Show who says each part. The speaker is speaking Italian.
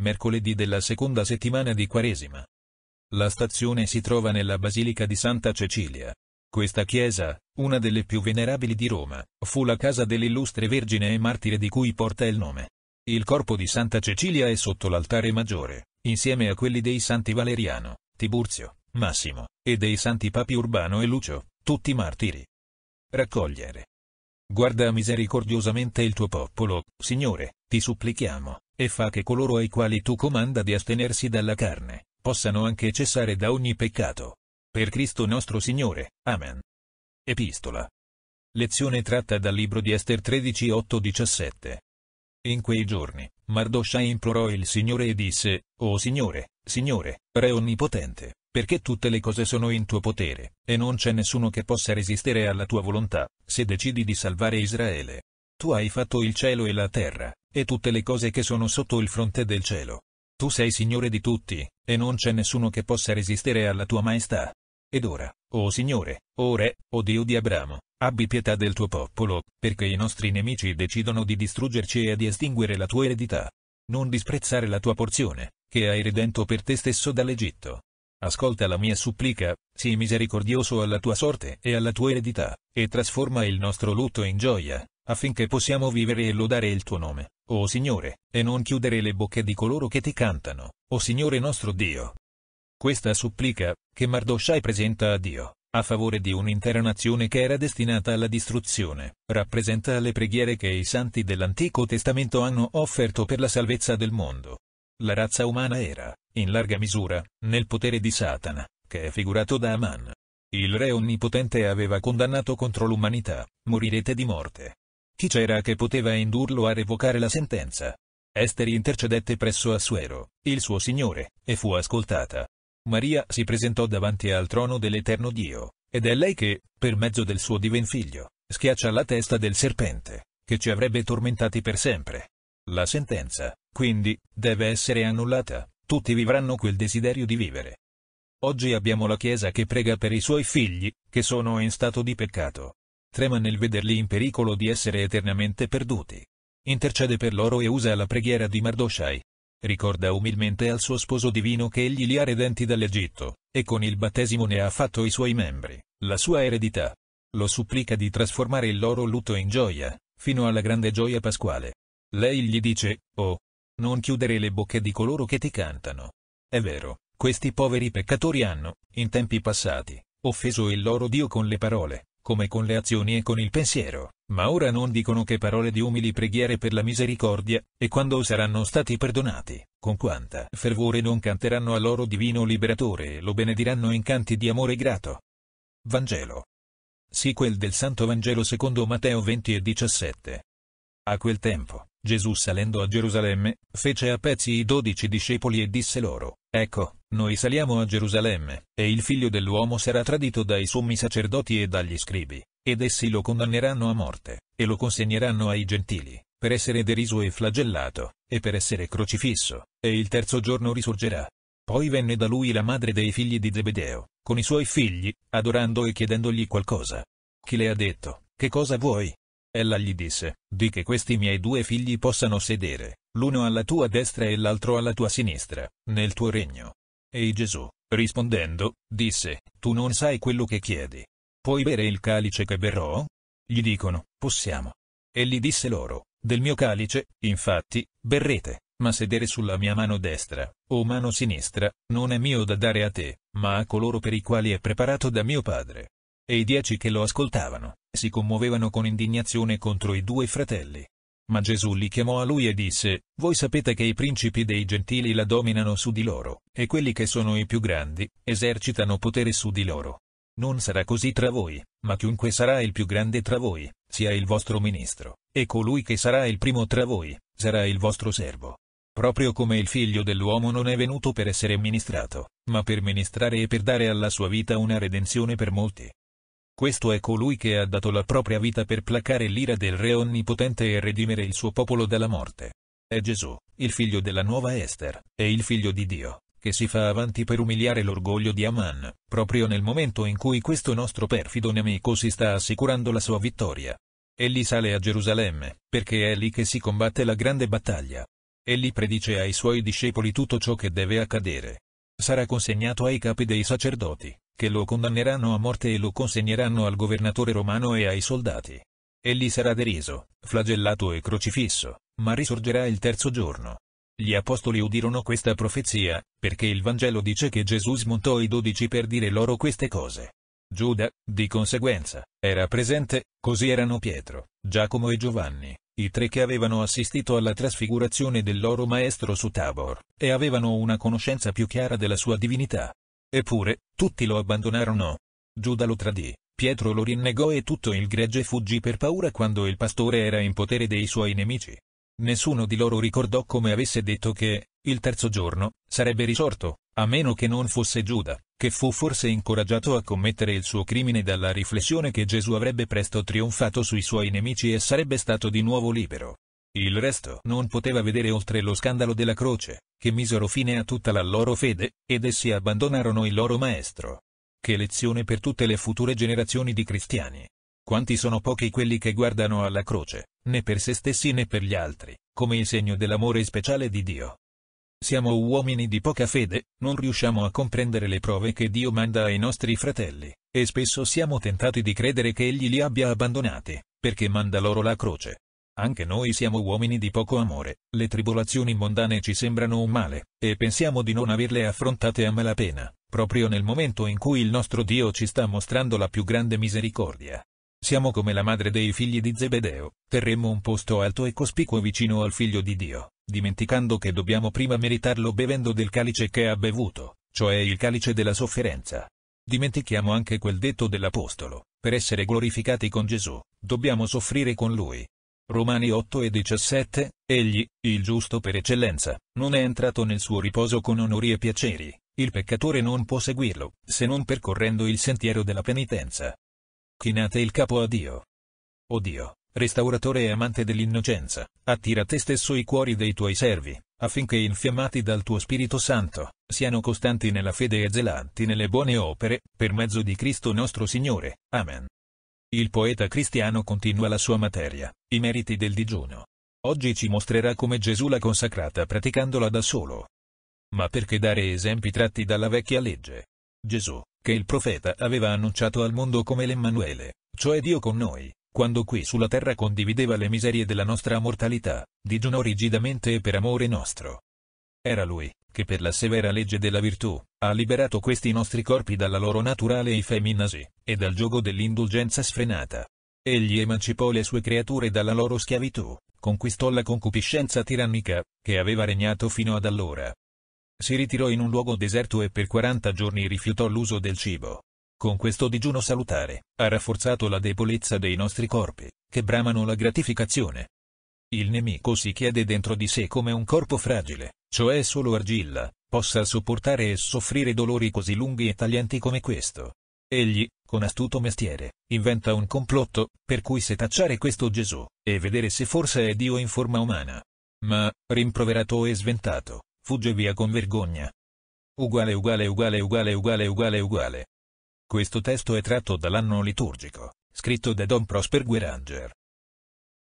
Speaker 1: mercoledì della seconda settimana di Quaresima. La stazione si trova nella Basilica di Santa Cecilia. Questa chiesa, una delle più venerabili di Roma, fu la casa dell'illustre vergine e martire di cui porta il nome. Il corpo di Santa Cecilia è sotto l'altare maggiore, insieme a quelli dei santi Valeriano, Tiburzio, Massimo, e dei santi papi Urbano e Lucio, tutti martiri. Raccogliere. Guarda misericordiosamente il tuo popolo, Signore, ti supplichiamo e fa che coloro ai quali tu comanda di astenersi dalla carne, possano anche cessare da ogni peccato. Per Cristo nostro Signore. Amen. Epistola. Lezione tratta dal libro di Ester 13 8 17. In quei giorni, Mardoscia implorò il Signore e disse, O Signore, Signore, Re Onnipotente, perché tutte le cose sono in tuo potere, e non c'è nessuno che possa resistere alla tua volontà, se decidi di salvare Israele. Tu hai fatto il cielo e la terra, e tutte le cose che sono sotto il fronte del cielo. Tu sei Signore di tutti, e non c'è nessuno che possa resistere alla tua maestà. Ed ora, o oh Signore, o oh Re, o oh Dio di Abramo, abbi pietà del tuo popolo, perché i nostri nemici decidono di distruggerci e di estinguere la tua eredità. Non disprezzare la tua porzione, che hai redento per te stesso dall'Egitto. Ascolta la mia supplica, sii misericordioso alla tua sorte e alla tua eredità, e trasforma il nostro lutto in gioia, affinché possiamo vivere e lodare il tuo nome, o oh Signore, e non chiudere le bocche di coloro che ti cantano, o oh Signore nostro Dio. Questa supplica, che Mardoshai presenta a Dio, a favore di un'intera nazione che era destinata alla distruzione, rappresenta le preghiere che i santi dell'Antico Testamento hanno offerto per la salvezza del mondo. La razza umana era, in larga misura, nel potere di Satana, che è figurato da Aman. Il re onnipotente aveva condannato contro l'umanità, morirete di morte. Chi c'era che poteva indurlo a revocare la sentenza? Esteri intercedette presso Assuero, il suo signore, e fu ascoltata. Maria si presentò davanti al trono dell'Eterno Dio, ed è lei che, per mezzo del suo divin figlio, schiaccia la testa del serpente, che ci avrebbe tormentati per sempre. La sentenza, quindi, deve essere annullata, tutti vivranno quel desiderio di vivere. Oggi abbiamo la Chiesa che prega per i suoi figli, che sono in stato di peccato, trema nel vederli in pericolo di essere eternamente perduti. Intercede per loro e usa la preghiera di Mardoshai. Ricorda umilmente al suo sposo divino che egli li ha redenti dall'Egitto, e con il battesimo ne ha fatto i suoi membri, la sua eredità. Lo supplica di trasformare il loro lutto in gioia, fino alla grande gioia pasquale. Lei gli dice, oh, non chiudere le bocche di coloro che ti cantano. È vero, questi poveri peccatori hanno, in tempi passati, offeso il loro Dio con le parole, come con le azioni e con il pensiero, ma ora non dicono che parole di umili preghiere per la misericordia, e quando saranno stati perdonati, con quanta fervore non canteranno al loro divino liberatore e lo benediranno in canti di amore grato. Vangelo. Sequel del Santo Vangelo secondo Matteo 20 e 17. A quel tempo, Gesù salendo a Gerusalemme, fece a pezzi i dodici discepoli e disse loro, Ecco, noi saliamo a Gerusalemme, e il figlio dell'uomo sarà tradito dai sommi sacerdoti e dagli scribi, ed essi lo condanneranno a morte, e lo consegneranno ai gentili, per essere deriso e flagellato, e per essere crocifisso, e il terzo giorno risorgerà. Poi venne da lui la madre dei figli di Zebedeo, con i suoi figli, adorando e chiedendogli qualcosa. Chi le ha detto, che cosa vuoi? Ella gli disse, di che questi miei due figli possano sedere, l'uno alla tua destra e l'altro alla tua sinistra, nel tuo regno. E Gesù, rispondendo, disse, Tu non sai quello che chiedi. Puoi bere il calice che berrò? Gli dicono, possiamo. Egli disse loro, Del mio calice, infatti, berrete, ma sedere sulla mia mano destra, o mano sinistra, non è mio da dare a te, ma a coloro per i quali è preparato da mio padre. E i dieci che lo ascoltavano, si commuovevano con indignazione contro i due fratelli. Ma Gesù li chiamò a lui e disse, Voi sapete che i principi dei gentili la dominano su di loro, e quelli che sono i più grandi, esercitano potere su di loro. Non sarà così tra voi, ma chiunque sarà il più grande tra voi, sia il vostro ministro, e colui che sarà il primo tra voi, sarà il vostro servo. Proprio come il figlio dell'uomo non è venuto per essere ministrato, ma per ministrare e per dare alla sua vita una redenzione per molti. Questo è colui che ha dato la propria vita per placare l'ira del Re Onnipotente e redimere il suo popolo dalla morte. È Gesù, il figlio della nuova Esther, e il figlio di Dio, che si fa avanti per umiliare l'orgoglio di Aman, proprio nel momento in cui questo nostro perfido nemico si sta assicurando la sua vittoria. Egli sale a Gerusalemme, perché è lì che si combatte la grande battaglia. Egli predice ai suoi discepoli tutto ciò che deve accadere. Sarà consegnato ai capi dei sacerdoti, che lo condanneranno a morte e lo consegneranno al governatore romano e ai soldati. Egli sarà deriso, flagellato e crocifisso, ma risorgerà il terzo giorno. Gli apostoli udirono questa profezia, perché il Vangelo dice che Gesù smontò i dodici per dire loro queste cose. Giuda, di conseguenza, era presente, così erano Pietro, Giacomo e Giovanni, i tre che avevano assistito alla trasfigurazione del loro maestro su Tabor, e avevano una conoscenza più chiara della sua divinità. Eppure, tutti lo abbandonarono. Giuda lo tradì, Pietro lo rinnegò e tutto il gregge fuggì per paura quando il pastore era in potere dei suoi nemici. Nessuno di loro ricordò come avesse detto che, il terzo giorno, sarebbe risorto, a meno che non fosse Giuda, che fu forse incoraggiato a commettere il suo crimine dalla riflessione che Gesù avrebbe presto trionfato sui suoi nemici e sarebbe stato di nuovo libero. Il resto non poteva vedere oltre lo scandalo della croce, che misero fine a tutta la loro fede, ed essi abbandonarono il loro maestro. Che lezione per tutte le future generazioni di cristiani. Quanti sono pochi quelli che guardano alla croce, né per se stessi né per gli altri, come il segno dell'amore speciale di Dio. Siamo uomini di poca fede, non riusciamo a comprendere le prove che Dio manda ai nostri fratelli, e spesso siamo tentati di credere che Egli li abbia abbandonati, perché manda loro la croce, anche noi siamo uomini di poco amore, le tribolazioni mondane ci sembrano un male, e pensiamo di non averle affrontate a malapena, proprio nel momento in cui il nostro Dio ci sta mostrando la più grande misericordia. Siamo come la madre dei figli di Zebedeo, terremmo un posto alto e cospicuo vicino al figlio di Dio, dimenticando che dobbiamo prima meritarlo bevendo del calice che ha bevuto, cioè il calice della sofferenza. Dimentichiamo anche quel detto dell'Apostolo, per essere glorificati con Gesù, dobbiamo soffrire con Lui, Romani 8 e 17, egli, il giusto per eccellenza, non è entrato nel suo riposo con onori e piaceri, il peccatore non può seguirlo, se non percorrendo il sentiero della penitenza. Chinate il capo a Dio. O oh Dio, restauratore e amante dell'innocenza, attira te stesso i cuori dei tuoi servi, affinché infiammati dal tuo Spirito Santo, siano costanti nella fede e zelanti nelle buone opere, per mezzo di Cristo nostro Signore. Amen. Il poeta cristiano continua la sua materia, i meriti del digiuno. Oggi ci mostrerà come Gesù l'ha consacrata praticandola da solo. Ma perché dare esempi tratti dalla vecchia legge? Gesù, che il profeta aveva annunciato al mondo come l'Emmanuele, cioè Dio con noi, quando qui sulla terra condivideva le miserie della nostra mortalità, digiunò rigidamente e per amore nostro. Era lui, che per la severa legge della virtù, ha liberato questi nostri corpi dalla loro naturale effeminacy, e dal gioco dell'indulgenza sfrenata. Egli emancipò le sue creature dalla loro schiavitù, conquistò la concupiscenza tirannica, che aveva regnato fino ad allora. Si ritirò in un luogo deserto e per 40 giorni rifiutò l'uso del cibo. Con questo digiuno salutare, ha rafforzato la debolezza dei nostri corpi, che bramano la gratificazione, il nemico si chiede dentro di sé come un corpo fragile, cioè solo argilla, possa sopportare e soffrire dolori così lunghi e taglienti come questo. Egli, con astuto mestiere, inventa un complotto, per cui setacciare questo Gesù, e vedere se forse è Dio in forma umana. Ma, rimproverato e sventato, fugge via con vergogna. Uguale uguale uguale uguale uguale uguale uguale. Questo testo è tratto dall'anno liturgico, scritto da Don Prosper Gueranger.